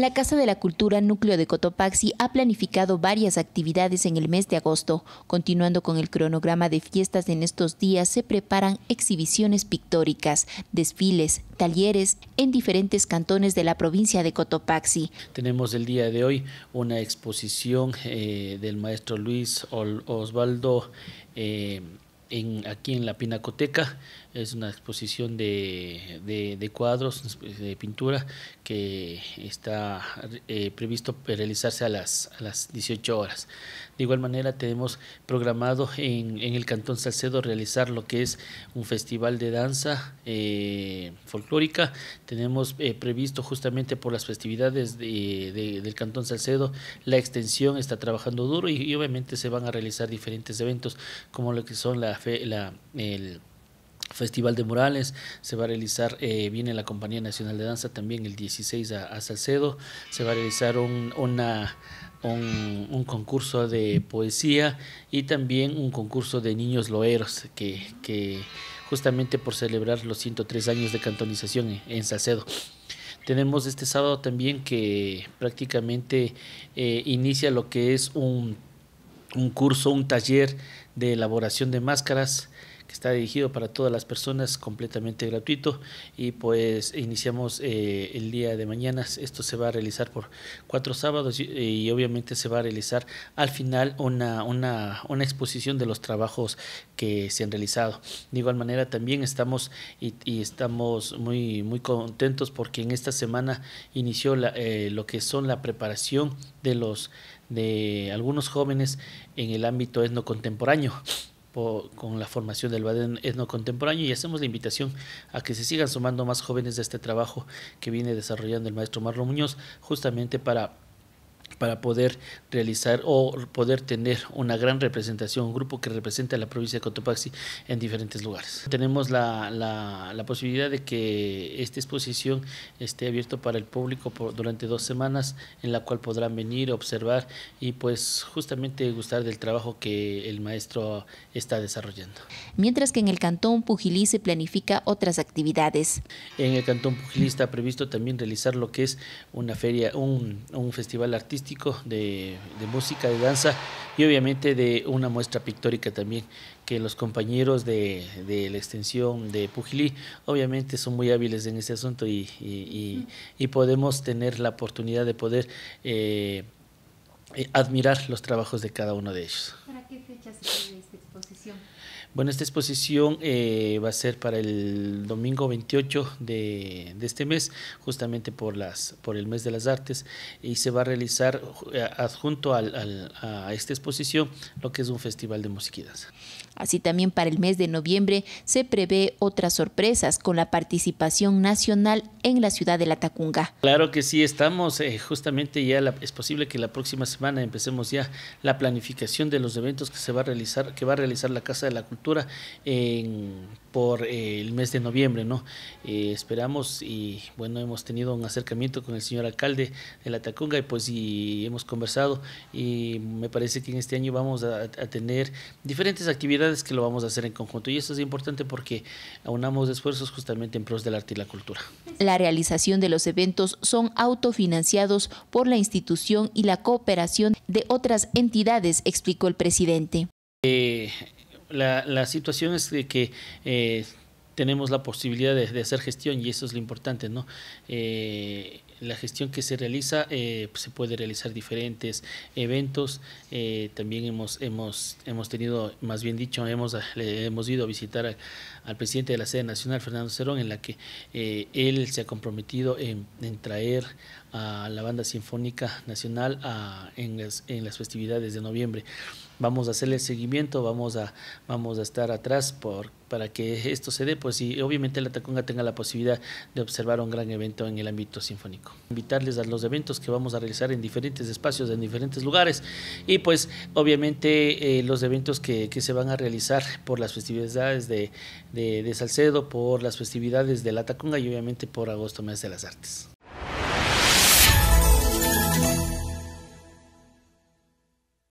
la Casa de la Cultura Núcleo de Cotopaxi ha planificado varias actividades en el mes de agosto. Continuando con el cronograma de fiestas en estos días, se preparan exhibiciones pictóricas, desfiles, talleres en diferentes cantones de la provincia de Cotopaxi. Tenemos el día de hoy una exposición eh, del maestro Luis Osvaldo. Eh, aquí en la Pinacoteca. Es una exposición de, de, cuadros, de pintura, que está eh, previsto realizarse a las, a las 18 horas. De igual manera, tenemos programado en, en el Cantón Salcedo realizar lo que es un festival de danza eh, folclórica. Tenemos eh, previsto justamente por las festividades de, del Cantón Salcedo, la extensión está trabajando duro y, obviamente se van a realizar diferentes eventos como lo que son la el Festival de Morales, se va a realizar, eh, viene la Compañía Nacional de Danza también el 16 a, Salcedo, se va a realizar un, una, un, concurso de poesía y también un concurso de niños loeros que, justamente por celebrar los 103 años de cantonización en, Salcedo. Tenemos este sábado también que prácticamente eh, inicia lo que es un un curso, un taller de elaboración de máscaras que está dirigido para todas las personas, completamente gratuito. Y pues iniciamos eh, el día de mañana. Esto se va a realizar por cuatro sábados y, obviamente se va a realizar al final una, una, exposición de los trabajos que se han realizado. De igual manera también estamos y, estamos muy, muy contentos porque en esta semana inició eh, lo que son la preparación de los de algunos jóvenes en el ámbito etno contemporáneo con la formación del Baden Etno Contemporáneo y hacemos la invitación a que se sigan sumando más jóvenes de este trabajo que viene desarrollando el maestro Marlon Muñoz justamente para para poder realizar o poder tener una gran representación, un grupo que representa a la provincia de Cotopaxi en diferentes lugares. Tenemos la, la, posibilidad de que esta exposición esté abierta para el público durante dos semanas, en la cual podrán venir, observar y pues justamente gustar del trabajo que el maestro está desarrollando. Mientras que en el Cantón Pujilí se planifica otras actividades. En el Cantón Pujilí está previsto también realizar lo que es una feria, un, un festival artístico de, música, de danza y obviamente de una muestra pictórica también que los compañeros de, la extensión de Pujilí obviamente son muy hábiles en este asunto y, podemos tener la oportunidad de poder eh, eh, admirar los trabajos de cada uno de ellos. ¿Para qué fecha se este bueno, esta exposición eh, va a ser para el domingo 28 de, este mes, justamente por, las, por el mes de las artes, y se va a realizar eh, adjunto a esta exposición lo que es un festival de música Así también para el mes de noviembre se prevé otras sorpresas con la participación nacional en la ciudad de La Tacunga. Claro que sí, estamos eh, justamente ya, es posible que la próxima semana empecemos ya la planificación de los eventos que se va a realizar, que va a realizar realizar la Casa de la Cultura en, por eh, el mes de noviembre. ¿no? Eh, esperamos y bueno, hemos tenido un acercamiento con el señor alcalde de La Tacunga y pues y hemos conversado y me parece que en este año vamos a, tener diferentes actividades que lo vamos a hacer en conjunto y eso es importante porque aunamos esfuerzos justamente en pros del arte y la cultura. La realización de los eventos son autofinanciados por la institución y la cooperación de otras entidades, explicó el presidente. Eh, la, situación es que eh, tenemos la posibilidad de, de, hacer gestión y eso es lo importante, ¿no? Eh, la gestión que se realiza eh, se puede realizar diferentes eventos. Eh, también hemos, hemos, hemos tenido, más bien dicho, hemos, hemos ido a visitar al presidente de la sede nacional, Fernando Cerón, en la que eh, él se ha comprometido en, traer a la Banda Sinfónica Nacional en, las, festividades de noviembre vamos a hacerle seguimiento, vamos a, vamos a estar atrás por, para que esto se dé, pues y obviamente la taconga tenga la posibilidad de observar un gran evento en el ámbito sinfónico. Invitarles a los eventos que vamos a realizar en diferentes espacios, en diferentes lugares y pues obviamente eh, los eventos que, se van a realizar por las festividades de, Salcedo, por las festividades de La Tacunga y obviamente por agosto, mes de las artes.